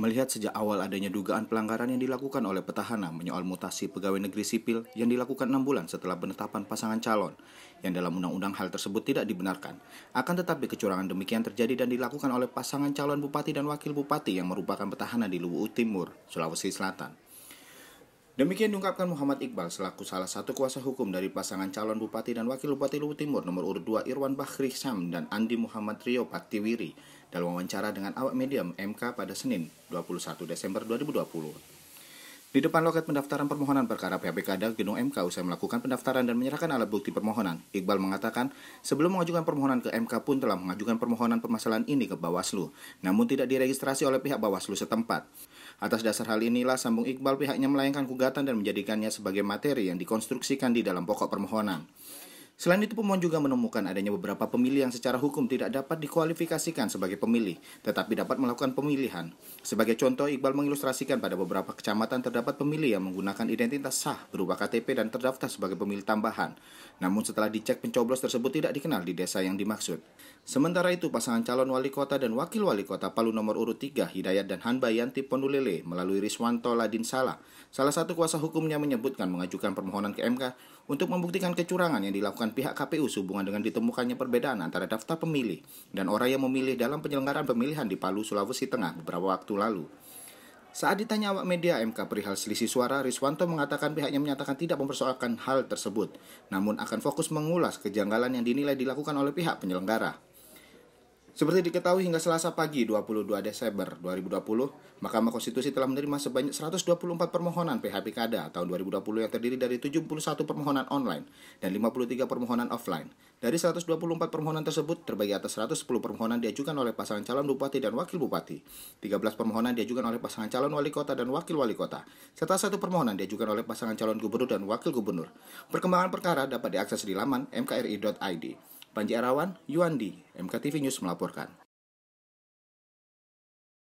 Melihat sejak awal adanya dugaan pelanggaran yang dilakukan oleh petahana menyoal mutasi pegawai negeri sipil yang dilakukan enam bulan setelah penetapan pasangan calon, yang dalam undang-undang hal tersebut tidak dibenarkan. Akan tetapi kecurangan demikian terjadi dan dilakukan oleh pasangan calon bupati dan wakil bupati yang merupakan petahana di Luwu Timur, Sulawesi Selatan. Demikian diungkapkan Muhammad Iqbal selaku salah satu kuasa hukum dari pasangan calon Bupati dan Wakil Bupati Luwu Timur nomor urut 2 Irwan Bahri Sam dan Andi Muhammad Rio Patiwiri dalam wawancara dengan awak media MK pada Senin 21 Desember 2020. Di depan loket pendaftaran permohonan perkara PHBK Ada Gedung MK usai melakukan pendaftaran dan menyerahkan alat bukti permohonan, Iqbal mengatakan sebelum mengajukan permohonan ke MK pun telah mengajukan permohonan permasalahan ini ke Bawaslu, namun tidak diregistrasi oleh pihak Bawaslu setempat. Atas dasar hal inilah sambung Iqbal pihaknya melayangkan gugatan dan menjadikannya sebagai materi yang dikonstruksikan di dalam pokok permohonan. Selain itu, pemohon juga menemukan adanya beberapa pemilih yang secara hukum tidak dapat dikualifikasikan sebagai pemilih, tetapi dapat melakukan pemilihan. Sebagai contoh, Iqbal mengilustrasikan pada beberapa kecamatan terdapat pemilih yang menggunakan identitas sah berupa KTP dan terdaftar sebagai pemilih tambahan. Namun setelah dicek pencoblos tersebut tidak dikenal di desa yang dimaksud. Sementara itu, pasangan calon wali kota dan wakil wali kota Palu nomor urut 3, Hidayat dan Hanbayanti Ponulele melalui Riswanto Ladin Salah, salah satu kuasa hukumnya menyebutkan mengajukan permohonan ke MK untuk membuktikan kecurangan yang dilakukan dilakukan pihak KPU sehubungan dengan ditemukannya perbedaan antara daftar pemilih dan orang yang memilih dalam penyelenggaraan pemilihan di Palu, Sulawesi Tengah beberapa waktu lalu. Saat ditanya awak media MK perihal selisih suara, Riswanto mengatakan pihaknya menyatakan tidak mempersoalkan hal tersebut, namun akan fokus mengulas kejanggalan yang dinilai dilakukan oleh pihak penyelenggara. Seperti diketahui hingga Selasa pagi 22 Desember 2020, Mahkamah Konstitusi telah menerima sebanyak 124 permohonan PHPKDA tahun 2020 yang terdiri dari 71 permohonan online dan 53 permohonan offline. Dari 124 permohonan tersebut, terbagi atas 110 permohonan diajukan oleh pasangan calon bupati dan wakil bupati, 13 permohonan diajukan oleh pasangan calon wali kota dan wakil wali kota, serta satu permohonan diajukan oleh pasangan calon gubernur dan wakil gubernur. Perkembangan perkara dapat diakses di laman mkri.id. Panji Arawan, Yuandi, MKTV News melaporkan.